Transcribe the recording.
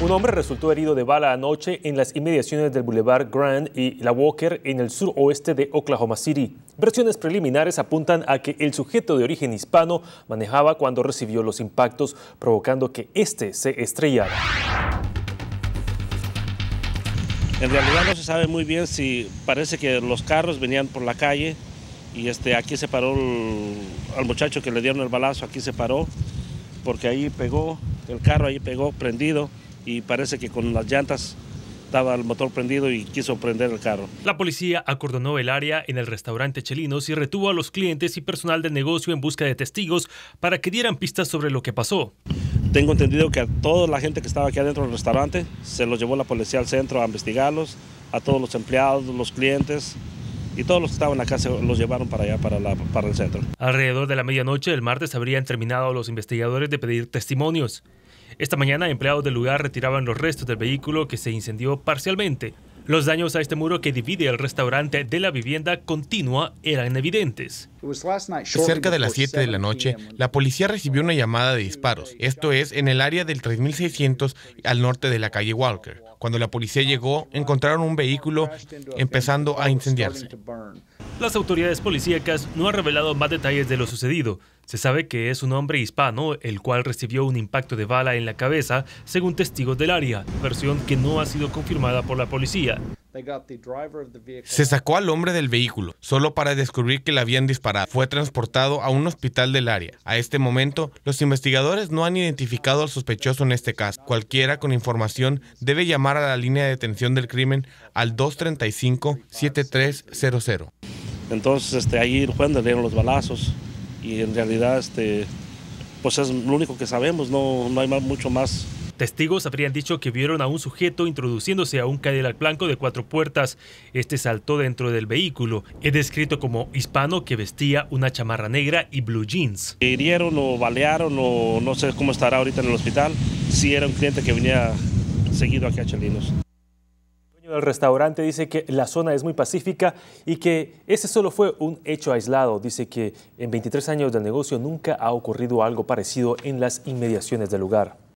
Un hombre resultó herido de bala anoche en las inmediaciones del Boulevard Grand y La Walker en el suroeste de Oklahoma City. Versiones preliminares apuntan a que el sujeto de origen hispano manejaba cuando recibió los impactos, provocando que éste se estrellara. En realidad no se sabe muy bien si parece que los carros venían por la calle y este, aquí se paró al muchacho que le dieron el balazo, aquí se paró porque ahí pegó, el carro ahí pegó prendido y parece que con las llantas estaba el motor prendido y quiso prender el carro. La policía acordonó el área en el restaurante Chelinos y retuvo a los clientes y personal de negocio en busca de testigos para que dieran pistas sobre lo que pasó. Tengo entendido que a toda la gente que estaba aquí adentro del restaurante se los llevó la policía al centro a investigarlos, a todos los empleados, los clientes, y todos los que estaban en la casa los llevaron para allá, para, para el centro. Alrededor de la medianoche del martes habrían terminado los investigadores de pedir testimonios. Esta mañana empleados del lugar retiraban los restos del vehículo que se incendió parcialmente. Los daños a este muro que divide el restaurante de la vivienda continua eran evidentes. Cerca de las 7 de la noche, la policía recibió una llamada de disparos, esto es, en el área del 3600 al norte de la calle Walker. Cuando la policía llegó, encontraron un vehículo empezando a incendiarse. Las autoridades policíacas no han revelado más detalles de lo sucedido. Se sabe que es un hombre hispano, el cual recibió un impacto de bala en la cabeza, según testigos del área, versión que no ha sido confirmada por la policía. Se sacó al hombre del vehículo, solo para descubrir que le habían disparado. Fue transportado a un hospital del área. A este momento, los investigadores no han identificado al sospechoso en este caso. Cualquiera con información debe llamar a la línea de detención del crimen al 235-7300. Entonces, este, ahí fue le dieron los balazos y en realidad, este, pues es lo único que sabemos, no, no hay mucho más Testigos habrían dicho que vieron a un sujeto introduciéndose a un Cadillac blanco de cuatro puertas. Este saltó dentro del vehículo. Es descrito como hispano que vestía una chamarra negra y blue jeans. Hirieron o balearon o no sé cómo estará ahorita en el hospital. Sí era un cliente que venía seguido aquí a Chalinos. El restaurante dice que la zona es muy pacífica y que ese solo fue un hecho aislado. Dice que en 23 años del negocio nunca ha ocurrido algo parecido en las inmediaciones del lugar.